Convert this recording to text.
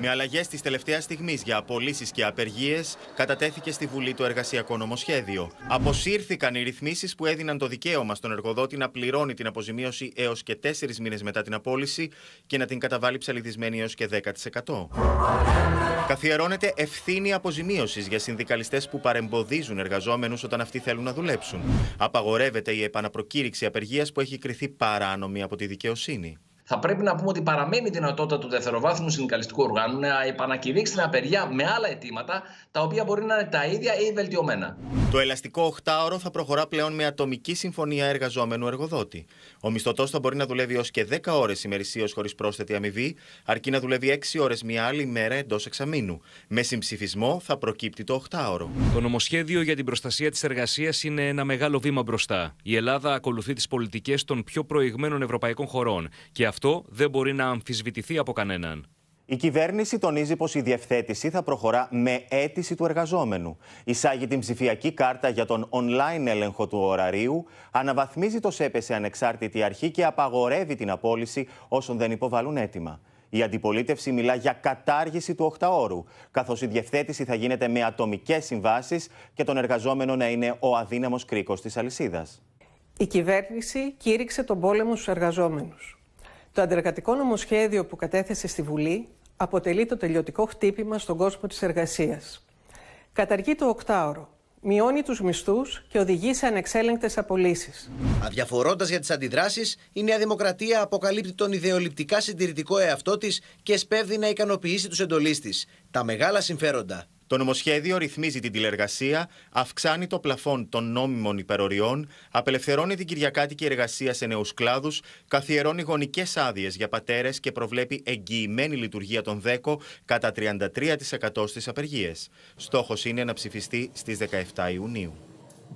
Με αλλαγές της τελευταίας στιγμής για απολύσεις και απεργίες, κατατέθηκε στη Βουλή το εργασιακό νομοσχέδιο. Αποσύρθηκαν οι ρυθμίσεις που έδιναν το δικαίωμα στον εργοδότη να πληρώνει την αποζημίωση έως και τέσσερις μήνες μετά την απόλυση και να την καταβάλει ψαλιδισμένη έως και 10%. Καθιερώνεται ευθύνη αποζημίωσης για συνδικαλιστές που παρεμποδίζουν εργαζόμενους όταν αυτοί θέλουν να δουλέψουν. Απαγορεύεται η επαναπροκήρυξη απεργίας που έχει κριθεί παράνομη από τη δικαιοσύνη θα πρέπει να πούμε ότι παραμένει η δυνατότητα του δευτεροβάθμιου συνδικαλιστικού οργάνου να επανακηρύξει την απεργία με άλλα αιτήματα, τα οποία μπορεί να είναι τα ίδια ή βελτιωμένα. Το ελαστικό 8ωρο θα προχωρά πλέον με ατομική συμφωνία εργαζόμενου εργοδότη. Ο μισθωτός θα μπορεί να δουλεύει ω και 10 ώρες ημερησίως χωρίς πρόσθετη αμοιβή, αρκεί να δουλεύει 6 ώρες μία άλλη μέρα εντός εξαμήνου. Με συμψηφισμό θα προκύπτει το 8ωρο. Το νομοσχέδιο για την προστασία της εργασίας είναι ένα μεγάλο βήμα μπροστά. Η Ελλάδα ακολουθεί τις πολιτικές των πιο προηγμένων ευρωπαϊκών χωρών και αυτό δεν μπορεί να αμφισβητηθεί από κανέναν. Η κυβέρνηση τονίζει πως η διευθέτηση θα προχωρά με αίτηση του εργαζόμενου. Εισάγει την ψηφιακή κάρτα για τον online έλεγχο του ωραρίου, αναβαθμίζει το ΣΕΠΕ σε ανεξάρτητη αρχή και απαγορεύει την απόλυση όσων δεν υποβαλούν αίτημα. Η αντιπολίτευση μιλά για κατάργηση του 8 καθώς η διευθέτηση θα γίνεται με ατομικές συμβάσεις και τον εργαζόμενο να είναι ο αδύναμος κρίκος της αλυσίδας. Η κυβέρνηση κήρυξε τον πόλεμο στους εργαζόμενους. Το αντεργατικό νομοσχέδιο που κατέθεσε στη Βουλή αποτελεί το τελειωτικό χτύπημα στον κόσμο της εργασίας. Καταργεί το οκτάωρο, μειώνει τους μισθούς και οδηγεί σε ανεξέλεγκτες απολύσεις. Αδιαφορώντας για τις αντιδράσεις, η Νέα Δημοκρατία αποκαλύπτει τον ιδεολειπτικά συντηρητικό εαυτό της και σπέβδει να ικανοποιήσει τους εντολείς Τα μεγάλα συμφέροντα το νομοσχέδιο ρυθμίζει την τηλεργασία, αυξάνει το πλαφόν των νόμιμων υπεροριών, απελευθερώνει την Κυριακάτικη εργασία σε νέους κλάδους, καθιερώνει γονικές άδειες για πατέρες και προβλέπει εγγυημένη λειτουργία των ΔΕΚΟ κατά 33% στις απεργίες. Στόχος είναι να ψηφιστεί στις 17 Ιουνίου.